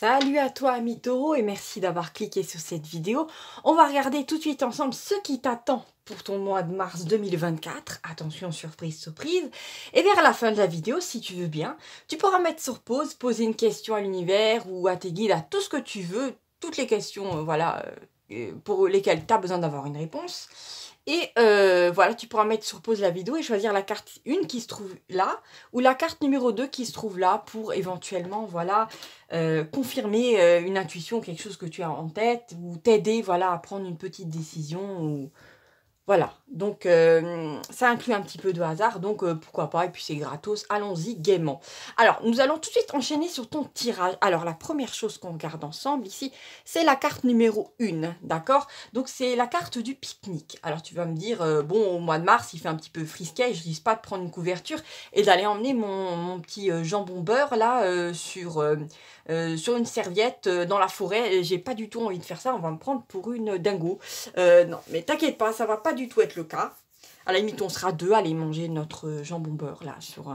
Salut à toi ami taureau et merci d'avoir cliqué sur cette vidéo. On va regarder tout de suite ensemble ce qui t'attend pour ton mois de mars 2024. Attention, surprise, surprise. Et vers la fin de la vidéo, si tu veux bien, tu pourras mettre sur pause, poser une question à l'univers ou à tes guides, à tout ce que tu veux, toutes les questions, euh, voilà, euh, euh, pour lesquelles tu as besoin d'avoir une réponse. Et euh, voilà, tu pourras mettre sur pause la vidéo et choisir la carte 1 qui se trouve là ou la carte numéro 2 qui se trouve là pour éventuellement voilà, euh, confirmer euh, une intuition, quelque chose que tu as en tête ou t'aider voilà, à prendre une petite décision ou, voilà, donc euh, ça inclut un petit peu de hasard, donc euh, pourquoi pas, et puis c'est gratos, allons-y gaiement. Alors, nous allons tout de suite enchaîner sur ton tirage. Alors, la première chose qu'on regarde ensemble ici, c'est la carte numéro 1, d'accord Donc, c'est la carte du pique-nique. Alors, tu vas me dire, euh, bon, au mois de mars, il fait un petit peu frisquet, je risque pas de prendre une couverture et d'aller emmener mon, mon petit jambon beurre, là, sur euh, sur une serviette euh, dans la forêt. J'ai pas du tout envie de faire ça, on va me prendre pour une dingo. Euh, non, mais t'inquiète pas, ça va pas du tout être le cas. À la limite, on sera deux à aller manger notre jambon beurre là sur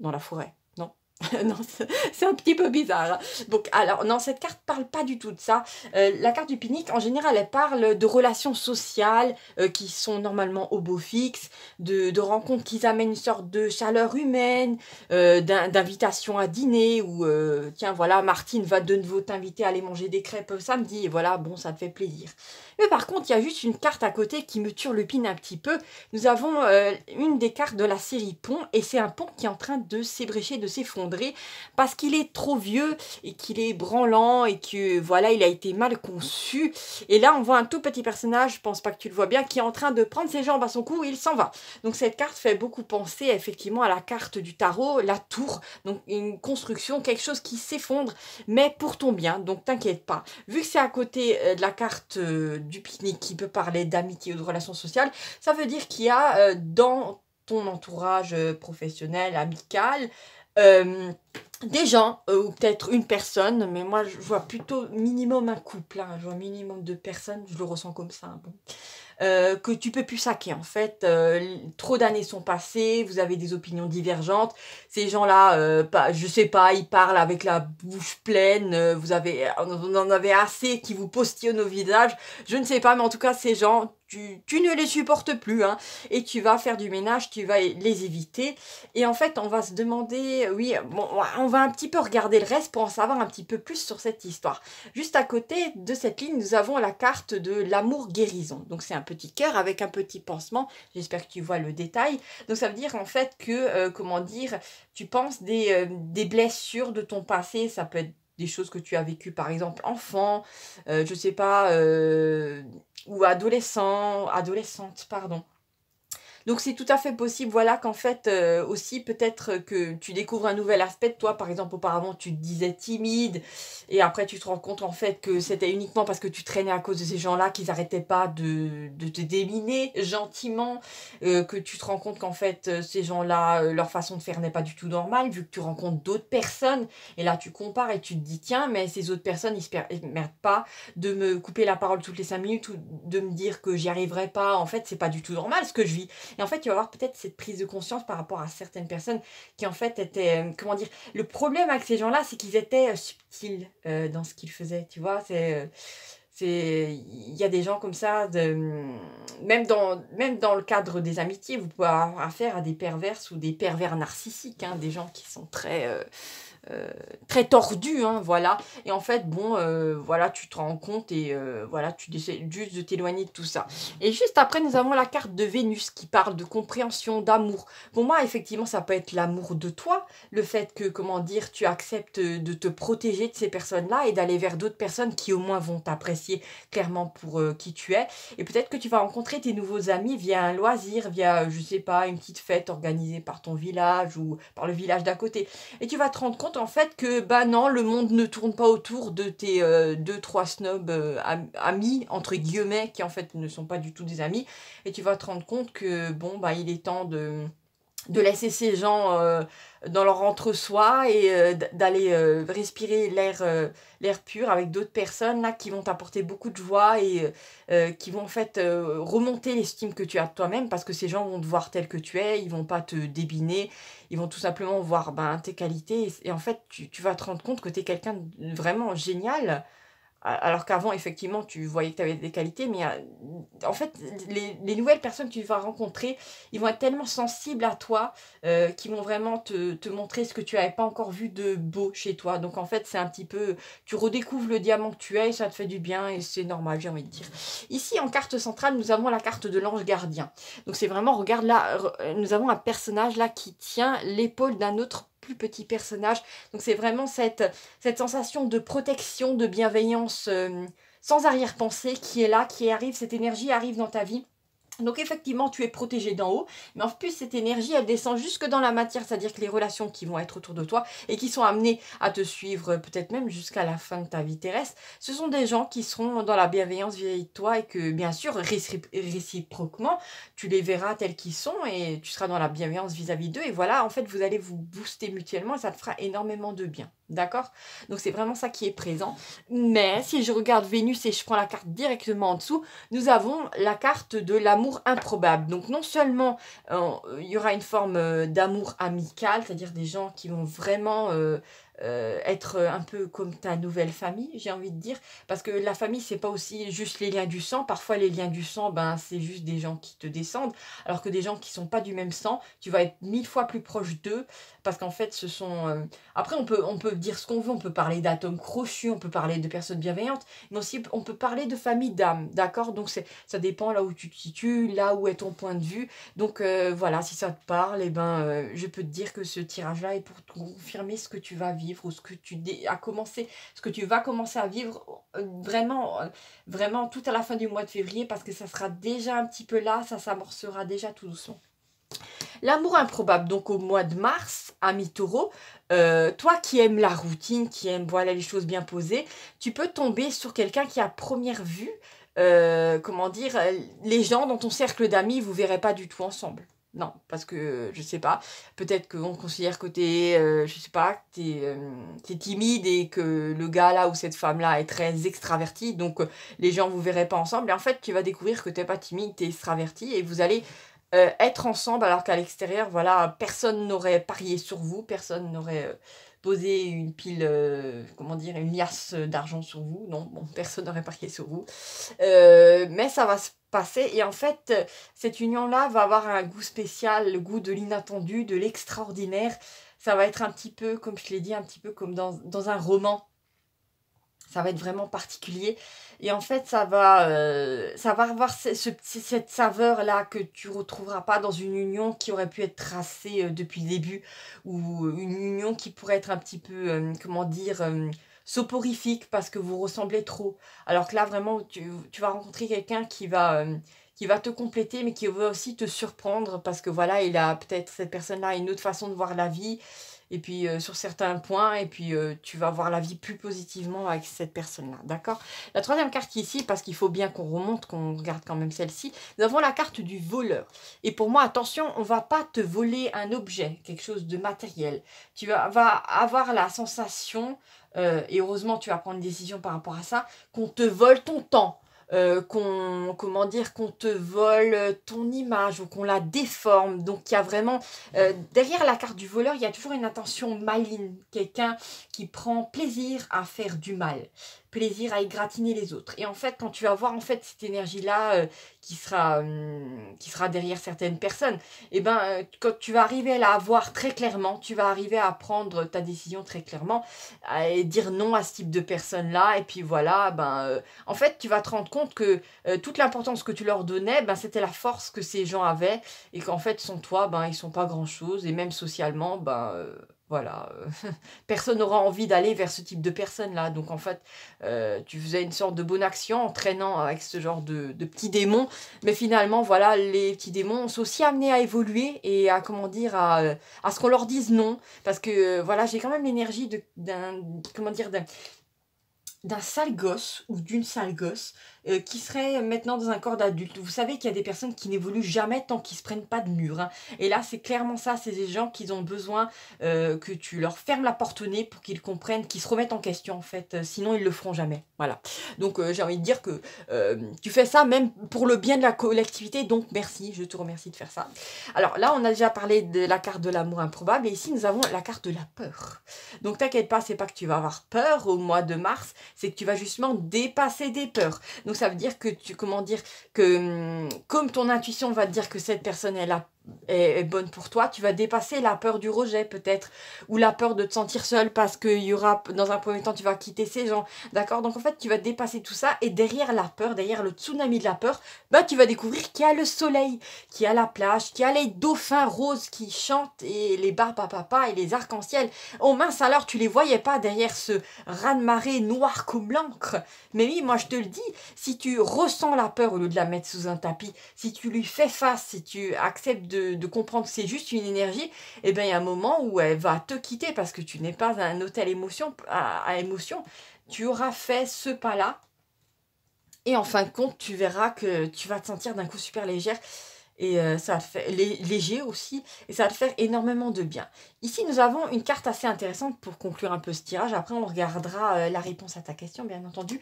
dans la forêt. non, c'est un petit peu bizarre. Hein. Donc, alors, non, cette carte parle pas du tout de ça. Euh, la carte du pinique, en général, elle parle de relations sociales euh, qui sont normalement au beau fixe, de, rencontres qui amènent une sorte de chaleur humaine, euh, d'invitations d'invitation à dîner ou tiens, voilà, Martine va de nouveau t'inviter à aller manger des crêpes samedi, et voilà, bon, ça te fait plaisir. Mais par contre, il y a juste une carte à côté qui me le pin un petit peu. Nous avons euh, une des cartes de la série Pont, et c'est un pont qui est en train de s'ébrécher, de s'effondrer, parce qu'il est trop vieux, et qu'il est branlant, et que voilà, il a été mal conçu. Et là, on voit un tout petit personnage, je pense pas que tu le vois bien, qui est en train de prendre ses jambes à son cou, et il s'en va. Donc cette carte fait beaucoup penser effectivement à la carte du tarot, la tour, donc une construction, quelque chose qui s'effondre, mais pour ton bien, donc t'inquiète pas. Vu que c'est à côté euh, de la carte... Euh, du pique-nique, qui peut parler d'amitié ou de relations sociales, ça veut dire qu'il y a euh, dans ton entourage euh, professionnel, amical, euh, des gens, ou peut-être une personne, mais moi je vois plutôt minimum un couple, hein. je vois minimum de personnes, je le ressens comme ça. Hein, bon. Euh, que tu peux plus saquer en fait. Euh, trop d'années sont passées, vous avez des opinions divergentes. Ces gens-là, euh, pas, je sais pas, ils parlent avec la bouche pleine. vous avez, on en avait assez qui vous postillonnent au visage. Je ne sais pas, mais en tout cas, ces gens, tu, ne les supportes plus, hein, et tu vas faire du ménage, tu vas les éviter. Et en fait, on va se demander, oui, bon, on va un petit peu regarder le reste pour en savoir un petit peu plus sur cette histoire. Juste à côté de cette ligne, nous avons la carte de l'amour guérison. Donc c'est un petit cœur avec un petit pansement. J'espère que tu vois le détail. Donc ça veut dire en fait que, euh, comment dire, tu penses des, euh, des blessures de ton passé, ça peut être des choses que tu as vécues, par exemple, enfant, je euh, je sais pas, euh, ou adolescent, adolescente, pardon. Donc c'est tout à fait possible, voilà, qu'en fait euh, aussi peut-être que tu découvres un nouvel aspect de toi. Par exemple, auparavant tu te disais timide et après tu te rends compte en fait que c'était uniquement parce que tu traînais à cause de ces gens-là qu'ils n'arrêtaient pas de, te déminer gentiment, euh, que tu te rends compte qu'en fait euh, ces gens-là, leur façon de faire n'est pas du tout normale vu que tu rencontres d'autres personnes et là tu compares et tu te dis tiens mais ces autres personnes ils ne permettent pas de me couper la parole toutes les cinq minutes ou de me dire que j'y arriverai pas. En fait c'est pas du tout normal ce que je vis. Et en fait, tu va avoir peut-être cette prise de conscience par rapport à certaines personnes qui en fait étaient, euh, comment dire, le problème avec ces gens-là, c'est qu'ils étaient euh, subtils euh, dans ce qu'ils faisaient, tu vois, c'est... il y a des gens comme ça mm, même dans même dans le cadre des amitiés vous pouvez avoir affaire à des perverses ou des pervers narcissiques hein, des gens qui sont très euh, très tordu, hein, voilà. Et en fait, bon, euh, voilà, tu te rends compte et euh, voilà, tu décides juste de t'éloigner de tout ça. Et juste après, nous avons la carte de Vénus qui parle de compréhension, d'amour. Pour moi, effectivement, ça peut être l'amour de toi, le fait que, comment dire, tu acceptes de te protéger de ces personnes-là et d'aller vers d'autres personnes qui au moins vont t'apprécier clairement pour qui tu es. Et peut-être que tu vas rencontrer tes nouveaux amis via un loisir, via, je sais pas, une petite fête organisée par ton village ou par le village d'à côté. Et tu vas te rendre compte en fait que bah non, le monde ne tourne pas autour de tes euh, deux trois snobs euh, amis entre guillemets qui en fait ne sont pas du tout des amis et tu vas te rendre compte que bon bah il est temps de de laisser ces gens euh, dans leur entre-soi et euh, d'aller euh, respirer l'air pur avec d'autres personnes qui vont t'apporter beaucoup de joie et qui vont en fait remonter l'estime que tu as de toi-même parce que ces gens vont te voir tel que tu es, ils vont pas te débiner, ils vont tout simplement voir ben, tes qualités et, en fait tu, tu, vas te rendre compte que tu es quelqu'un de vraiment génial alors qu'avant, effectivement, tu voyais que tu avais des qualités, mais euh, en fait, les, nouvelles personnes que tu vas rencontrer, ils vont être tellement sensibles à toi euh, qu'ils vont vraiment te, montrer ce que tu n'avais pas encore vu de beau chez toi. Donc en fait, c'est un petit peu, tu redécouvres le diamant que tu es, et ça te fait du bien et c'est normal, j'ai envie de dire. Ici, en carte centrale, nous avons la carte de l'ange gardien. Donc c'est vraiment, regarde là, euh, nous avons un personnage là qui tient l'épaule d'un autre plus petit personnage, Donc c'est vraiment cette, cette sensation de protection, de bienveillance euh, sans arrière-pensée qui est là, qui arrive, cette énergie arrive dans ta vie donc effectivement, tu es protégé d'en haut, mais en plus cette énergie, elle descend jusque dans la matière, c'est-à-dire que les relations qui vont être autour de toi et qui sont amenées à te suivre peut-être même jusqu'à la fin de ta vie terrestre, ce sont des gens qui seront dans la bienveillance vis-à-vis de toi et que bien sûr, réciproquement, tu les verras tels qu'ils sont et tu seras dans la bienveillance vis-à-vis d'eux. Et voilà, en fait, vous allez vous booster mutuellement, et ça te fera énormément de bien. D'accord Donc c'est vraiment ça qui est présent. Mais si je regarde Vénus et je prends la carte directement en dessous, nous avons la carte de l'amour improbable. Donc non seulement euh, il y aura une forme euh, d'amour amical, c'est-à-dire des gens qui vont vraiment euh, euh, être un peu comme ta nouvelle famille, j'ai envie de dire. Parce que la famille, c'est pas aussi juste les liens du sang. Parfois, les liens du sang, ben, c'est juste des gens qui te descendent. Alors que des gens qui sont pas du même sang, tu vas être mille fois plus proche d'eux. Parce qu'en fait, ce sont. Euh, après, on peut, on peut dire ce qu'on veut. On peut parler d'atomes crochus, on peut parler de personnes bienveillantes. Mais aussi, on peut parler de famille d'âme, d'accord Donc, ça dépend là où tu te situes, là où est ton point de vue. Donc, euh, voilà, si ça te parle, et eh ben, je peux te dire que ce tirage-là est pour confirmer ce que tu vas vivre ou ce que tu as commencé, ce que tu vas commencer à vivre euh, vraiment, euh, vraiment tout à la fin du mois de février parce que ça sera déjà un petit peu là, ça s'amorcera déjà tout doucement. L'amour improbable, donc au mois de mars, ami taureau, euh, toi qui aimes la routine, qui aime voilà les choses bien posées, tu peux tomber sur quelqu'un qui à première vue, comment dire, les gens dans ton cercle d'amis, vous verrez pas du tout ensemble non, parce que je sais pas. Peut-être qu'on considère que t'es, euh, je sais pas, euh, t'es, timide et que le gars là ou cette femme là est très extraverti, donc euh, les gens vous verraient pas ensemble. Et en fait, tu vas découvrir que t'es pas timide, t'es extraverti et vous allez être ensemble alors qu'à l'extérieur, voilà, personne n'aurait parié sur vous, personne n'aurait poser une pile, euh, comment dire, une liasse d'argent sur vous. Non, personne n'aurait parié sur vous. Euh, mais ça va se passer. Et en fait, cette union-là va avoir un goût spécial, le goût de l'inattendu, de l'extraordinaire. Ça va être un petit peu, comme je l'ai dit, un petit peu comme dans, dans un roman ça va être vraiment particulier. Et en fait, ça va, euh, ça va avoir cette saveur-là que tu retrouveras pas dans une union qui aurait pu être tracée euh, depuis le début, ou euh, une union qui pourrait être un petit peu, comment dire, soporifique parce que vous ressemblez trop. Alors que là, vraiment, tu, vas rencontrer quelqu'un qui va... qui va te compléter mais qui va aussi te surprendre parce que voilà il a peut-être cette personne là une autre façon de voir la vie et puis euh, sur certains points, et puis euh, tu vas voir la vie plus positivement avec cette personne-là, d'accord La troisième carte ici, parce qu'il faut bien qu'on remonte, qu'on regarde quand même celle-ci, nous avons la carte du voleur. Et pour moi, attention, on va pas te voler un objet, quelque chose de matériel. Tu vas avoir la sensation, euh, et heureusement tu vas prendre une décision par rapport à ça, qu'on te vole ton temps euh, qu'on comment dire qu'on te vole ton image ou qu'on la déforme. Donc il y a vraiment euh, derrière la carte du voleur, il y a toujours une intention maligne, quelqu'un qui prend plaisir à faire du mal plaisir à égratiner les autres. Et en fait, quand tu vas voir en fait cette énergie-là euh, qui sera hum, qui sera derrière certaines personnes, et eh ben euh, quand tu vas arriver à la voir très clairement, tu vas arriver à prendre ta décision très clairement euh, et dire non à ce type de personnes-là. Et puis voilà, ben en fait, tu vas te rendre compte que toute l'importance que tu leur donnais, ben c'était la force que ces gens avaient et qu'en fait sans toi, ben ils sont pas grand-chose et même socialement, ben voilà, personne n'aura envie d'aller vers ce type de personne-là. Donc en fait, euh, tu faisais une sorte de bonne action en traînant avec ce genre de, petits démons. Mais finalement, voilà, les petits démons sont aussi amenés à évoluer et à, comment dire, à, ce qu'on leur dise non. Parce que, euh, voilà, j'ai quand même l'énergie d'un, comment dire, d'un sale gosse ou d'une sale gosse euh, qui serait maintenant dans un corps d'adulte. Vous savez qu'il y a des personnes qui n'évoluent jamais tant qu'ils se prennent pas de mur. Hein. Et là, c'est clairement ça. C'est des gens qui ont besoin euh, que tu leur fermes la porte au nez pour qu'ils comprennent, qu'ils se remettent en question en fait. Euh, sinon, ils le feront jamais. Voilà. Donc, j'ai envie de dire que tu fais ça même pour le bien de la collectivité. Donc, merci. Je te remercie de faire ça. Alors là, on a déjà parlé de la carte de l'amour improbable. Et ici, nous avons la carte de la peur. Donc, t'inquiète pas, c'est pas que tu vas avoir peur au mois de mars c'est que tu vas justement dépasser des peurs. Donc ça veut dire que tu, comment dire, que hum, comme ton intuition va te dire que cette personne, elle a est, bonne pour toi, tu vas dépasser la peur du rejet peut-être, ou la peur de te sentir seule parce que y aura, dans un premier temps, tu vas quitter ces gens, d'accord Donc en fait, tu vas dépasser tout ça et derrière la peur, derrière le tsunami de la peur, bah tu vas découvrir qu'il y a le soleil, qu'il y a la plage, qu'il y a les dauphins roses qui chantent et les bars papa et les arcs-en-ciel. Oh mince alors, tu les voyais pas derrière ce raz-de-marée noir comme l'encre. Mais oui, moi je te le dis, si tu ressens la peur au lieu de la mettre sous un tapis, si tu lui fais face, si tu acceptes de de, comprendre que c'est juste une énergie, et eh bien il y a un moment où elle va te quitter parce que tu n'es pas un hôtel émotion, à, émotion. Tu auras fait ce pas-là, et en fin de compte, tu verras que tu vas te sentir d'un coup super légère et euh, ça fait léger aussi et ça va te faire énormément de bien. Ici, nous avons une carte assez intéressante pour conclure un peu ce tirage. Après, on regardera euh, la réponse à ta question, bien entendu.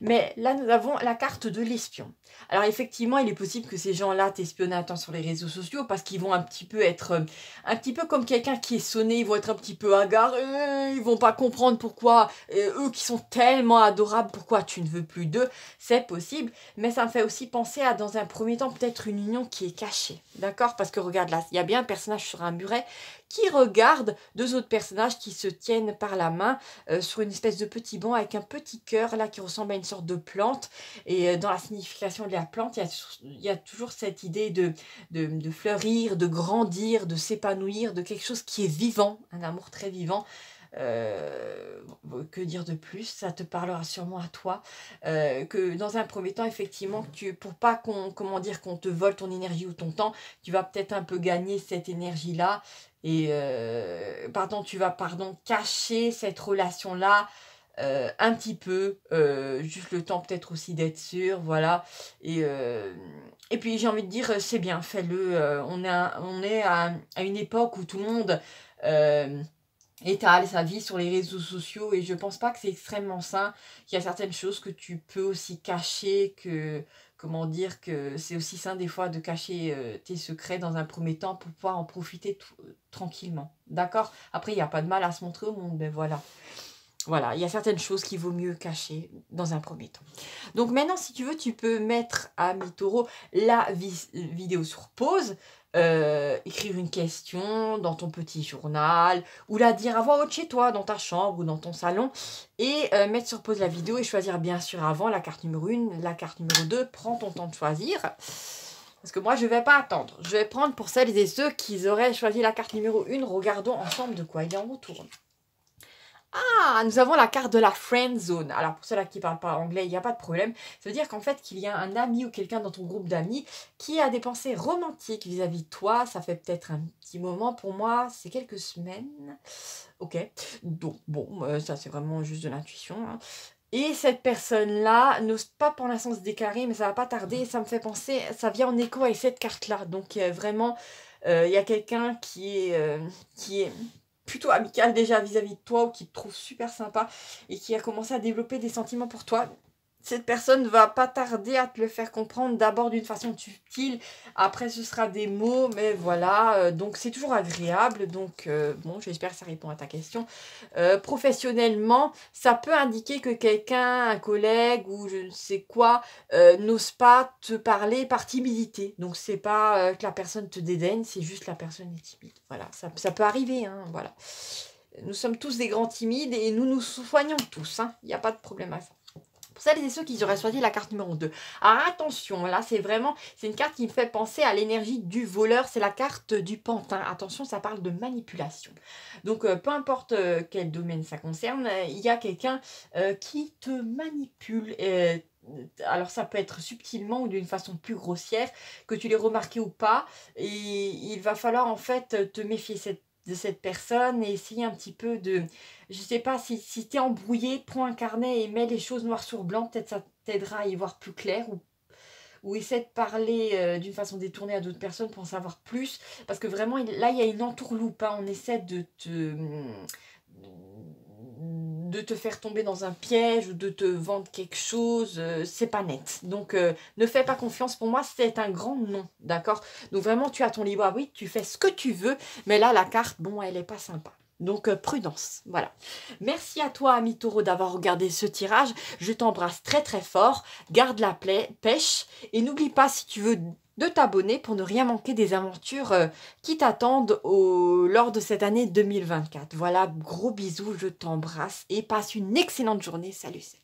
Mais là, nous avons la carte de l'espion. Alors, effectivement, il est possible que ces gens-là t'espionnent à temps sur les réseaux sociaux parce qu'ils vont un petit peu être euh, un petit peu comme quelqu'un qui est sonné. Ils vont être un petit peu hagards. Euh, ils vont pas comprendre pourquoi eux qui sont tellement adorables, pourquoi tu ne veux plus d'eux. C'est possible, mais ça me fait aussi penser à dans un premier temps peut-être une union qui est cachée, d'accord Parce que regarde là, il y a bien un personnage sur un muret qui regarde deux autres personnages qui se tiennent par la main euh, sur une espèce de petit banc avec un petit cœur là qui ressemble à une sorte de plante. Et euh, dans la signification de la plante, il y a, toujours cette idée de, de, fleurir, de grandir, de s'épanouir, de quelque chose qui est vivant, un amour très vivant. Euh, que dire de plus Ça te parlera sûrement à toi. que dans un premier temps, effectivement, tu, pour pas qu'on, comment dire, qu'on te vole ton énergie ou ton temps, tu vas peut-être un peu gagner cette énergie-là et euh, pardon, tu vas pardon cacher cette relation là euh, un petit peu, euh, juste le temps peut-être aussi d'être sûr, voilà. Et, et puis j'ai envie de dire, c'est bien, fais-le. on est, à, on est à, une époque où tout le monde étale sa vie sur les réseaux sociaux et je pense pas que c'est extrêmement sain. Il y a certaines choses que tu peux aussi cacher, que comment dire que c'est aussi sain des fois de cacher euh, tes secrets dans un premier temps pour pouvoir en profiter tranquillement. D'accord Après, il n'y a pas de mal à se montrer au monde, mais ben voilà voilà, il y a certaines choses qu'il vaut mieux cacher dans un premier temps. Donc maintenant, si tu veux, tu peux mettre à mi la vidéo sur pause, euh, écrire une question dans ton petit journal, ou la dire à voix haute chez toi, dans ta chambre ou dans ton salon, et euh, mettre sur pause la vidéo et choisir bien sûr avant la carte numéro 1, la carte numéro 2, prends ton temps de choisir. Parce que moi, je ne vais pas attendre. Je vais prendre pour celles et ceux qui auraient choisi la carte numéro 1. Regardons ensemble de quoi il en retourne. Ah, nous avons la carte de la friend zone. Alors pour ceux-là qui ne parlent pas anglais, il n'y a pas de problème. Ça veut dire qu'en fait qu'il y a un ami ou quelqu'un dans ton groupe d'amis qui a des pensées romantiques vis-à-vis de toi. Ça fait peut-être un petit moment pour moi, c'est quelques semaines. Ok, donc bon, euh, ça c'est vraiment juste de l'intuition. Hein. Et cette personne-là n'ose pas pour l'instant se déclarer, mais ça va pas tarder. Ça me fait penser, ça vient en écho avec cette carte-là. Donc euh, vraiment, euh, il y a quelqu'un qui est, qui est plutôt amical déjà vis-à-vis de toi ou qui te trouve super sympa et qui a commencé à développer des sentiments pour toi, cette personne va pas tarder à te le faire comprendre, d'abord d'une façon subtile, après ce sera des mots, mais voilà, euh, donc c'est toujours agréable, donc euh, bon, j'espère que ça répond à ta question. Euh, professionnellement, ça peut indiquer que quelqu'un, un collègue ou je ne sais quoi, n'ose pas te parler par timidité, donc c'est pas que la personne te dédaigne, c'est juste la personne est timide, voilà, ça, peut arriver, hein, voilà. Nous sommes tous des grands timides et nous nous soignons tous, hein. il n'y a pas de problème à ça. Pour celles et ceux qui auraient choisi la carte numéro 2. Alors attention, là c'est vraiment, c'est une carte qui me fait penser à l'énergie du voleur, c'est la carte du pantin. Attention, ça parle de manipulation. Donc euh, peu importe euh, quel domaine ça concerne, il y a quelqu'un euh, qui te manipule alors ça peut être subtilement ou d'une façon plus grossière, que tu l'aies remarqué ou pas, et il va falloir en fait te méfier. Cette de cette personne et essayer un petit peu de... Je sais pas, si, si tu es embrouillé, prends un carnet et mets les choses noir sur blanc, peut-être ça t'aidera à y voir plus clair ou, ou essaie de parler euh, d'une façon détournée à d'autres personnes pour en savoir plus. Parce que vraiment, là, il y a une entourloupe, hein. on essaie de te de te faire tomber dans un piège ou de te vendre quelque chose, euh, c'est pas net. Donc euh, ne fais pas confiance. Pour moi, c'est un grand non, d'accord Donc vraiment, tu as ton libre oui, tu fais ce que tu veux, mais là, la carte, bon, elle est pas sympa. Donc euh, prudence, voilà. Merci à toi, ami taureau, d'avoir regardé ce tirage. Je t'embrasse très très fort. Garde la plaie, pêche et n'oublie pas si tu veux de t'abonner pour ne rien manquer des aventures euh, qui t'attendent au... lors de cette année 2024. Voilà, gros bisous, je t'embrasse et passe une excellente journée. Salut. salut.